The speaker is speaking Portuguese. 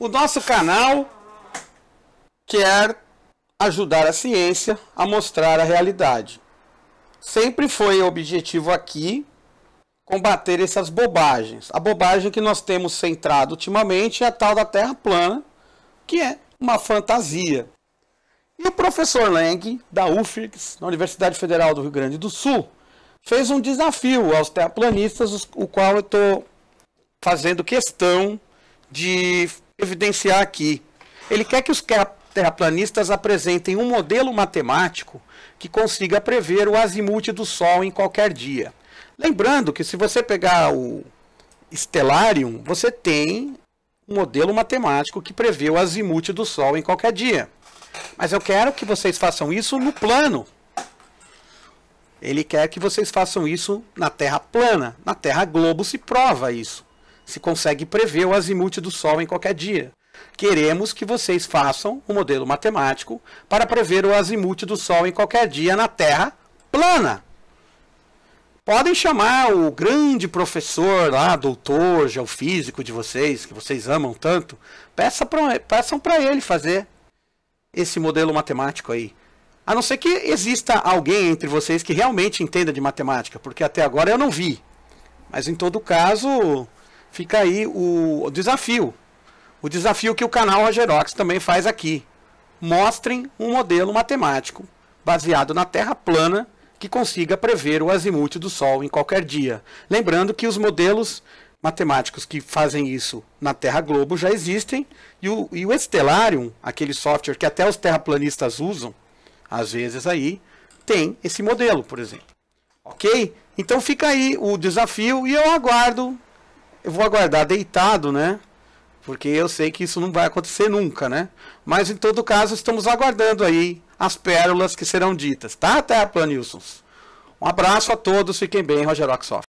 O nosso canal quer ajudar a ciência a mostrar a realidade. Sempre foi o objetivo aqui combater essas bobagens. A bobagem que nós temos centrado ultimamente é a tal da Terra plana, que é uma fantasia. E o professor Lang, da UFRGS, na Universidade Federal do Rio Grande do Sul, fez um desafio aos terraplanistas, o qual eu estou fazendo questão de evidenciar aqui. Ele quer que os terraplanistas apresentem um modelo matemático que consiga prever o azimute do Sol em qualquer dia. Lembrando que se você pegar o Stellarium, você tem um modelo matemático que prevê o azimute do Sol em qualquer dia. Mas eu quero que vocês façam isso no plano. Ele quer que vocês façam isso na Terra plana. Na Terra globo se prova isso se consegue prever o azimuth do Sol em qualquer dia. Queremos que vocês façam um modelo matemático para prever o azimuth do Sol em qualquer dia na Terra plana. Podem chamar o grande professor lá, doutor geofísico de vocês, que vocês amam tanto, peça pra, peçam para ele fazer esse modelo matemático aí. A não ser que exista alguém entre vocês que realmente entenda de matemática, porque até agora eu não vi. Mas em todo caso, Fica aí o, o desafio. O desafio que o canal Rogerox também faz aqui. Mostrem um modelo matemático baseado na Terra plana que consiga prever o azimute do Sol em qualquer dia. Lembrando que os modelos matemáticos que fazem isso na Terra Globo já existem e o, e o aquele software que até os terraplanistas usam, às vezes aí, tem esse modelo, por exemplo. Ok? Então fica aí o desafio e eu aguardo eu vou aguardar deitado, né? Porque eu sei que isso não vai acontecer nunca, né? Mas em todo caso, estamos aguardando aí as pérolas que serão ditas, tá? Até a Planilsons. Um abraço a todos, fiquem bem, Roger Oxoff.